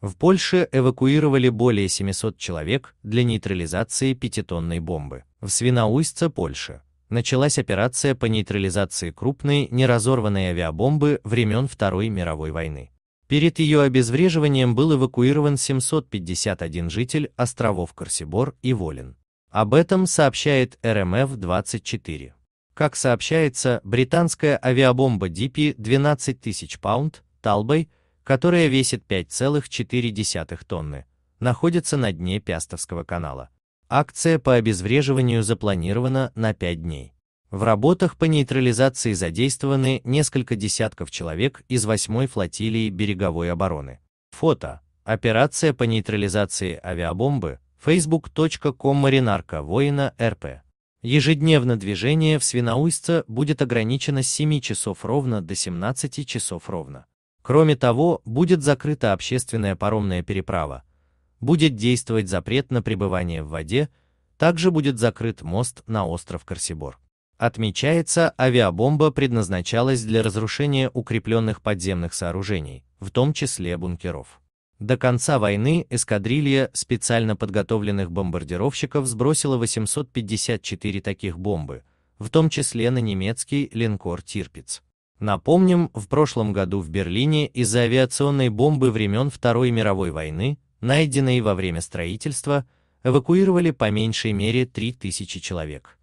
В Польше эвакуировали более 700 человек для нейтрализации пятитонной бомбы. В Свинаустье, Польша, началась операция по нейтрализации крупной неразорванной авиабомбы времен Второй мировой войны. Перед ее обезвреживанием был эвакуирован 751 житель островов Корсибор и Волин. Об этом сообщает РМФ-24. Эм как сообщается, британская авиабомба DP-12000 паунд Талбой которая весит 5,4 тонны, находится на дне Пястовского канала. Акция по обезвреживанию запланирована на 5 дней. В работах по нейтрализации задействованы несколько десятков человек из 8 флотилии береговой обороны. Фото. Операция по нейтрализации авиабомбы. facebook.com Маринарка воина РП. Ежедневно движение в Свинаустье будет ограничено с 7 часов ровно до 17 часов ровно. Кроме того, будет закрыта общественная паромная переправа, будет действовать запрет на пребывание в воде, также будет закрыт мост на остров Корсибор. Отмечается, авиабомба предназначалась для разрушения укрепленных подземных сооружений, в том числе бункеров. До конца войны эскадрилья специально подготовленных бомбардировщиков сбросила 854 таких бомбы, в том числе на немецкий линкор «Тирпиц». Напомним, в прошлом году в Берлине из-за авиационной бомбы времен Второй мировой войны, найденной во время строительства, эвакуировали по меньшей мере 3000 человек.